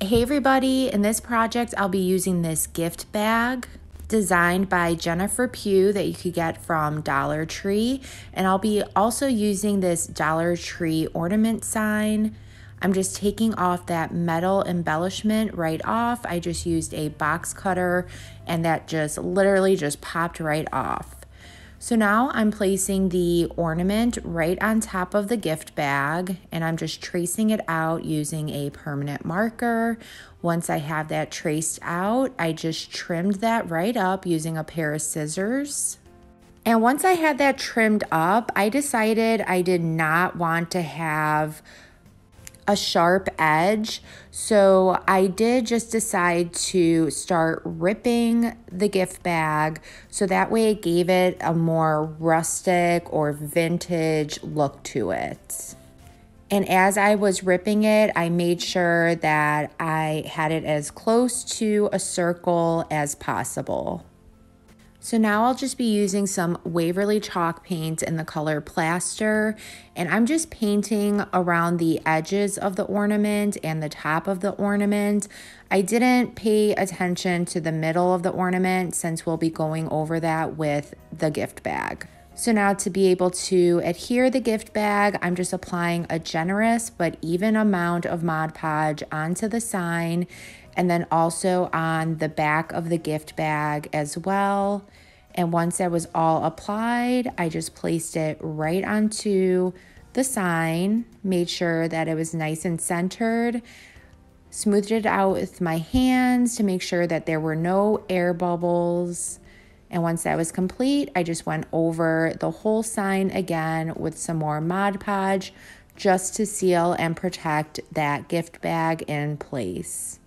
Hey everybody, in this project I'll be using this gift bag designed by Jennifer Pugh that you could get from Dollar Tree. And I'll be also using this Dollar Tree ornament sign. I'm just taking off that metal embellishment right off. I just used a box cutter and that just literally just popped right off. So now I'm placing the ornament right on top of the gift bag and I'm just tracing it out using a permanent marker. Once I have that traced out, I just trimmed that right up using a pair of scissors. And once I had that trimmed up, I decided I did not want to have a sharp edge. So I did just decide to start ripping the gift bag so that way it gave it a more rustic or vintage look to it. And as I was ripping it, I made sure that I had it as close to a circle as possible. So now I'll just be using some Waverly chalk paint in the color plaster and I'm just painting around the edges of the ornament and the top of the ornament. I didn't pay attention to the middle of the ornament since we'll be going over that with the gift bag. So now to be able to adhere the gift bag, I'm just applying a generous but even amount of Mod Podge onto the sign and then also on the back of the gift bag as well. And once that was all applied, I just placed it right onto the sign, made sure that it was nice and centered, smoothed it out with my hands to make sure that there were no air bubbles. And once that was complete, I just went over the whole sign again with some more Mod Podge just to seal and protect that gift bag in place.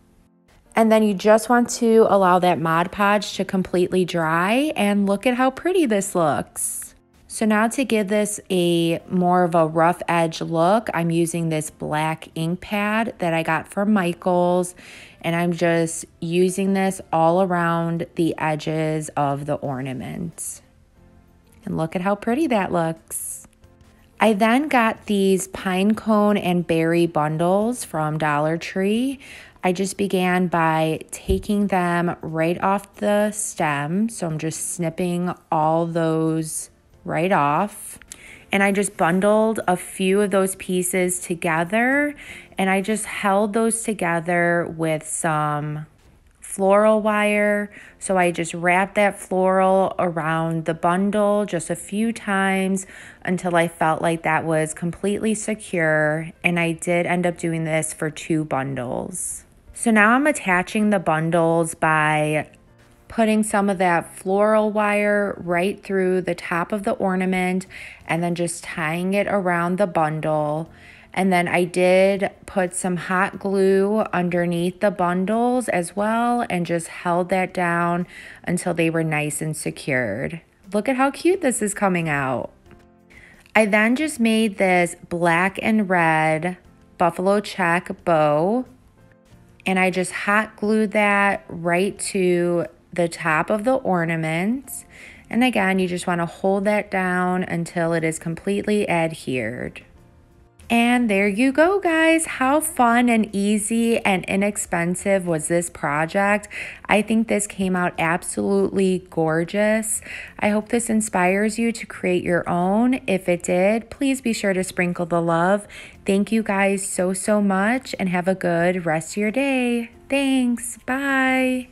And then you just want to allow that Mod Podge to completely dry and look at how pretty this looks. So now to give this a more of a rough edge look, I'm using this black ink pad that I got from Michaels and I'm just using this all around the edges of the ornaments. And look at how pretty that looks. I then got these pine cone and berry bundles from Dollar Tree. I just began by taking them right off the stem. So I'm just snipping all those right off. And I just bundled a few of those pieces together and I just held those together with some floral wire. So I just wrapped that floral around the bundle just a few times until I felt like that was completely secure. And I did end up doing this for two bundles. So now I'm attaching the bundles by putting some of that floral wire right through the top of the ornament and then just tying it around the bundle. And then I did put some hot glue underneath the bundles as well and just held that down until they were nice and secured. Look at how cute this is coming out. I then just made this black and red buffalo check bow and I just hot glued that right to the top of the ornaments. And again, you just want to hold that down until it is completely adhered. And there you go, guys. How fun and easy and inexpensive was this project? I think this came out absolutely gorgeous. I hope this inspires you to create your own. If it did, please be sure to sprinkle the love. Thank you guys so, so much and have a good rest of your day. Thanks. Bye.